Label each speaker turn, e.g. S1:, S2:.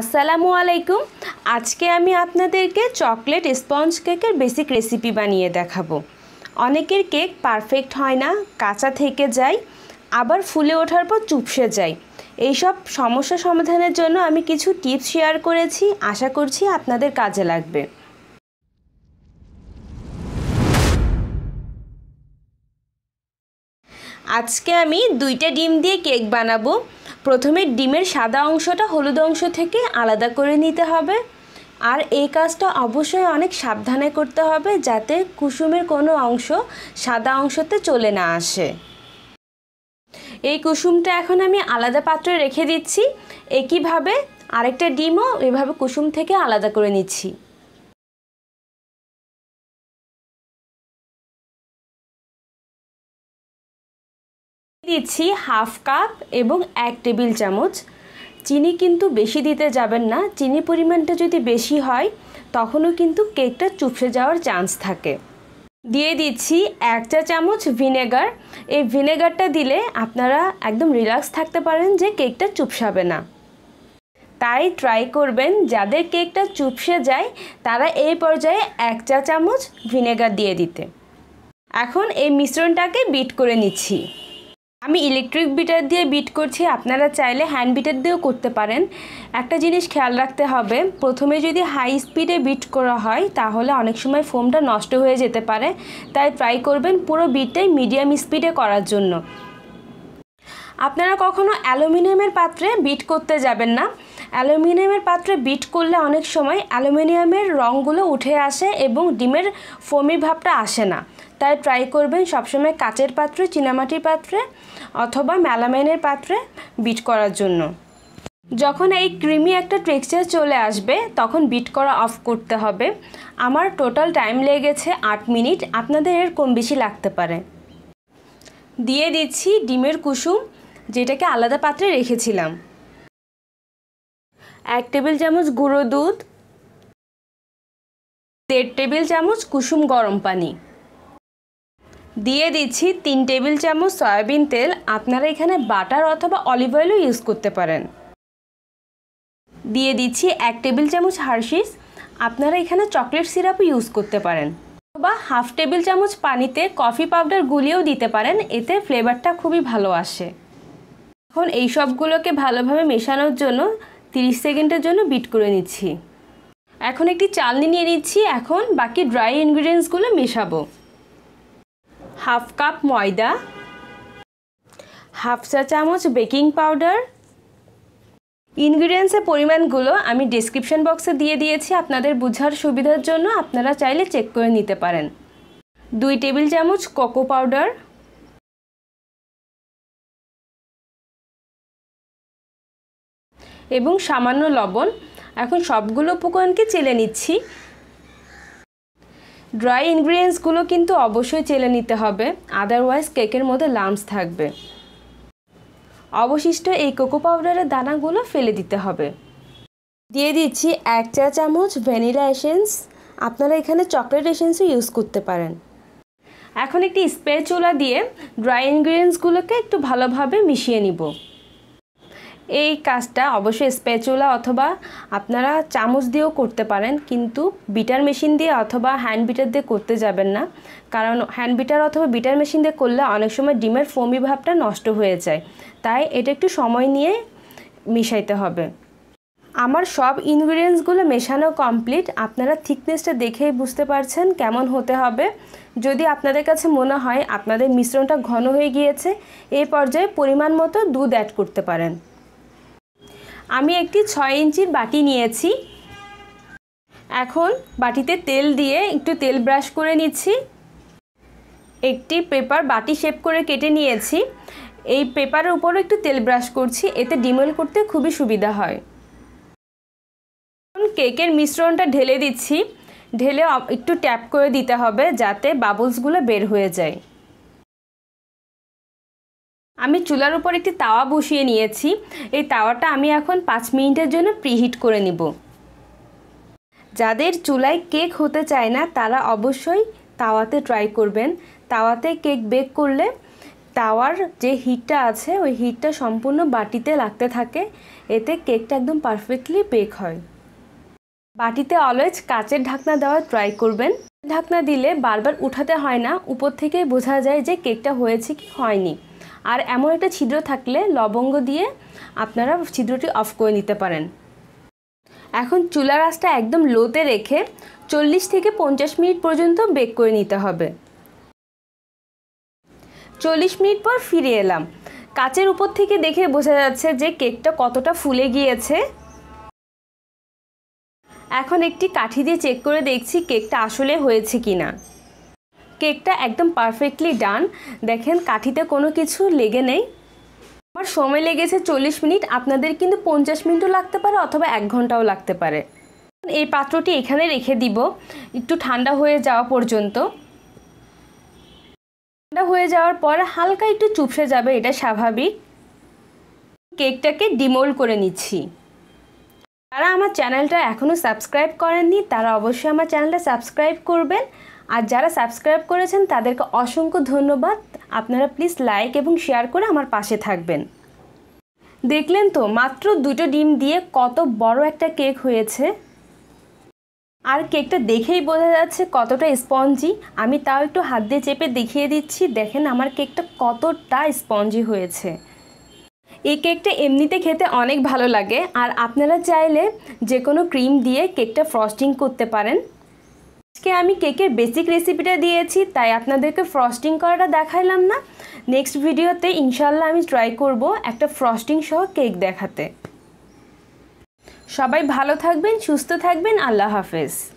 S1: আসসালামু আলাইকুম আজকে আমি আপনাদেরকে চকলেট স্পঞ্জ কেকের বেসিক রেসিপি বানিয়ে দেখাবো অনেকের কেক পারফেক্ট হয় না কাঁচা থেকে যায় আবার ফুলে ওঠার পর চুপসে যায় এইসব সমস্যা সমাধানের জন্য আমি কিছু টিপস শেয়ার করেছি আশা করছি আপনাদের কাজে লাগবে আজকে আমি দুইটা ডিম দিয়ে কেক বানাবো প্রথমে ডিমের সাদা অংশটা হলুদ অংশ থেকে আলাদা করে নিতে হবে আর এই কাজটা অবশ্যই অনেক সাবধানে করতে হবে যাতে কুসুমের কোনো অংশ সাদা অংশতে চলে না আসে এই কুসুমটা এখন আমি আলাদা পাত্রে রেখে দিচ্ছি একইভাবে আরেকটা ডিমও এভাবে কুসুম থেকে আলাদা করে নিচ্ছি দিচ্ছি হাফ কাপ এবং এক টেবিল চামচ চিনি কিন্তু বেশি দিতে যাবেন না চিনি পরিমাণটা যদি বেশি হয় তখনও কিন্তু কেকটা চুপসে যাওয়ার চান্স থাকে দিয়ে দিচ্ছি এক চা চামচ ভিনেগার এই ভিনেগারটা দিলে আপনারা একদম রিল্যাক্স থাকতে পারেন যে কেকটা চুপসাবে না তাই ট্রাই করবেন যাদের কেকটা চুপসে যায় তারা এই পর্যায়ে এক চা চামচ ভিনেগার দিয়ে দিতে এখন এই মিশ্রণটাকে বিট করে নিচ্ছি আমি ইলেকট্রিক বিটার দিয়ে বিট করছি আপনারা চাইলে হ্যান্ড বিটার দিয়েও করতে পারেন একটা জিনিস খেয়াল রাখতে হবে প্রথমে যদি হাই স্পিডে বিট করা হয় তাহলে অনেক সময় ফোমটা নষ্ট হয়ে যেতে পারে তাই ট্রাই করবেন পুরো বিটটাই মিডিয়াম স্পিডে করার জন্য আপনারা কখনো অ্যালুমিনিয়ামের পাত্রে বিট করতে যাবেন না অ্যালুমিনিয়ামের পাত্রে বিট করলে অনেক সময় অ্যালুমিনিয়ামের রঙগুলো উঠে আসে এবং ডিমের ফমি ভাবটা আসে না তাই ট্রাই করবেন সবসময় কাচের পাত্রে চিনামাটির পাত্রে অথবা ম্যালামাইনের পাত্রে বিট করার জন্য যখন এই ক্রিমি একটা টেক্সচার চলে আসবে তখন বিট করা অফ করতে হবে আমার টোটাল টাইম লেগেছে আট মিনিট আপনাদের এর কম বেশি লাগতে পারে দিয়ে দিচ্ছি ডিমের কুসুম যেটাকে আলাদা পাত্রে রেখেছিলাম এক টেবিল চামচ গুঁড়ো দুধ দেড় টেবিল চামচ কুসুম গরম পানি দিয়ে দিচ্ছি তিন টেবিল চামচ সয়াবিন তেল আপনারা এখানে বাটার অথবা অলিভ অয়েলও ইউজ করতে পারেন দিয়ে দিচ্ছি এক টেবিল চামচ হার্শিস আপনারা এখানে চকলেট সিরাপও ইউজ করতে পারেন বা হাফ টেবিল চামচ পানিতে কফি পাউডার গুলিয়েও দিতে পারেন এতে ফ্লেভারটা খুবই ভালো আসে এখন এই সবগুলোকে ভালোভাবে মেশানোর জন্য 30 সেকেন্ডের জন্য বিট করে নিচ্ছি এখন একটি চালনি নিয়ে নিচ্ছি এখন বাকি ড্রাই ইনগ্রিডিয়েন্টসগুলো মেশাবো হাফ কাপ ময়দা হাফ চা চামচ বেকিং পাউডার ইনগ্রিডিয়েন্টসের পরিমাণগুলো আমি ডিসক্রিপশন বক্সে দিয়ে দিয়েছি আপনাদের বুঝার সুবিধার জন্য আপনারা চাইলে চেক করে নিতে পারেন দুই টেবিল চামচ কোকো পাউডার এবং সামান্য লবণ এখন সবগুলো উপকরণকে চেলে নিচ্ছি ড্রাই ইনগ্রিডিয়েন্টসগুলো কিন্তু অবশ্যই চেলে নিতে হবে আদারওয়াইজ কেকের মধ্যে লামস থাকবে অবশিষ্ট এই কোকো পাউডারের দানাগুলো ফেলে দিতে হবে দিয়ে দিচ্ছি এক চা চামচ ভ্যানিলা এসেন্স আপনারা এখানে চকলেট এসেন্সও ইউজ করতে পারেন এখন একটি স্প্রে চুলা দিয়ে ড্রাই ইনগ্রিডিয়েন্টসগুলোকে একটু ভালোভাবে মিশিয়ে নিব এই কাজটা অবশ্যই স্প্যাচুলা অথবা আপনারা চামচ দিয়েও করতে পারেন কিন্তু বিটার মেশিন দিয়ে অথবা হ্যান্ড বিটার দিয়ে করতে যাবেন না কারণ হ্যান্ড বিটার অথবা বিটার মেশিন দিয়ে করলে অনেক সময় ডিমের ফোমি ভাবটা নষ্ট হয়ে যায় তাই এটা একটু সময় নিয়ে মিশাইতে হবে আমার সব ইনগ্রিডিয়েন্টসগুলো মেশানো কমপ্লিট আপনারা থিকনেসটা দেখেই বুঝতে পারছেন কেমন হতে হবে যদি আপনাদের কাছে মনে হয় আপনাদের মিশ্রণটা ঘন হয়ে গিয়েছে এই পর্যায়ে পরিমাণ মতো দুধ অ্যাড করতে পারেন আমি একটি ছয় ইঞ্চির বাটি নিয়েছি এখন বাটিতে তেল দিয়ে একটু তেল ব্রাশ করে নিচ্ছি একটি পেপার বাটি শেপ করে কেটে নিয়েছি এই পেপারের উপরও একটু তেল ব্রাশ করছি এতে ডিমেল করতে খুবই সুবিধা হয় কেকের মিশ্রণটা ঢেলে দিচ্ছি ঢেলে একটু ট্যাপ করে দিতে হবে যাতে বাবলসগুলো বের হয়ে যায় আমি চুলার উপর একটি তাওয়া বসিয়ে নিয়েছি এই তাওয়াটা আমি এখন পাঁচ মিনিটের জন্য প্রিহিট করে নিব যাদের চুলায় কেক হতে চায় না তারা অবশ্যই তাওয়াতে ট্রাই করবেন তাওয়াতে কেক বেক করলে তাওয়ার যে হিটটা আছে ওই হিটটা সম্পূর্ণ বাটিতে লাগতে থাকে এতে কেকটা একদম পারফেক্টলি বেক হয় বাটিতে অলওয়েজ কাচের ঢাকনা দেওয়া ট্রাই করবেন ঢাকনা দিলে বারবার উঠাতে হয় না উপর থেকে বোঝা যায় যে কেকটা হয়েছে কি হয়নি আর এমন একটা ছিদ্র থাকলে লবঙ্গ দিয়ে আপনারা ছিদ্রটি অফ করে নিতে পারেন এখন চুলার আঁচটা একদম লোতে রেখে চল্লিশ থেকে পঞ্চাশ মিনিট পর্যন্ত বেক করে নিতে হবে চল্লিশ মিনিট পর ফিরে এলাম কাচের উপর থেকে দেখে বোঝা যাচ্ছে যে কেকটা কতটা ফুলে গিয়েছে এখন একটি কাঠি দিয়ে চেক করে দেখছি কেকটা আসলে হয়েছে কিনা কেকটা একদম পারফেক্টলি ডান দেখেন কাঠিতে কোনো কিছু লেগে নেই আমার সময় লেগেছে চল্লিশ মিনিট আপনাদের কিন্তু পঞ্চাশ মিনিটও লাগতে পারে অথবা এক ঘন্টাও লাগতে পারে এই পাত্রটি এখানে রেখে দিব একটু ঠান্ডা হয়ে যাওয়া পর্যন্ত ঠান্ডা হয়ে যাওয়ার পর হালকা একটু চুপসে যাবে এটা স্বাভাবিক কেকটাকে ডিমোল করে নিচ্ছি যারা আমার চ্যানেলটা এখনও সাবস্ক্রাইব করেননি তারা অবশ্যই আমার চ্যানেলটা সাবস্ক্রাইব করবেন আর যারা সাবস্ক্রাইব করেছেন তাদেরকে অসংখ্য ধন্যবাদ আপনারা প্লিজ লাইক এবং শেয়ার করে আমার পাশে থাকবেন দেখলেন তো মাত্র দুটো ডিম দিয়ে কত বড় একটা কেক হয়েছে আর কেকটা দেখেই বোঝা যাচ্ছে কতটা স্পঞ্জি আমি তাও একটু হাত দিয়ে চেপে দেখিয়ে দিচ্ছি দেখেন আমার কেকটা কতটা স্পঞ্জি হয়েছে এই কেকটা এমনিতে খেতে অনেক ভালো লাগে আর আপনারা চাইলে যে কোনো ক্রিম দিয়ে কেকটা ফ্রস্টিং করতে পারেন আজকে আমি কেকের বেসিক রেসিপিটা দিয়েছি তাই আপনাদেরকে ফ্রস্টিং করাটা দেখাইলাম না নেক্সট ভিডিওতে ইনশাল্লাহ আমি ট্রাই করব একটা ফ্রস্টিং সহ কেক দেখাতে সবাই ভালো থাকবেন সুস্থ থাকবেন আল্লাহ হাফেজ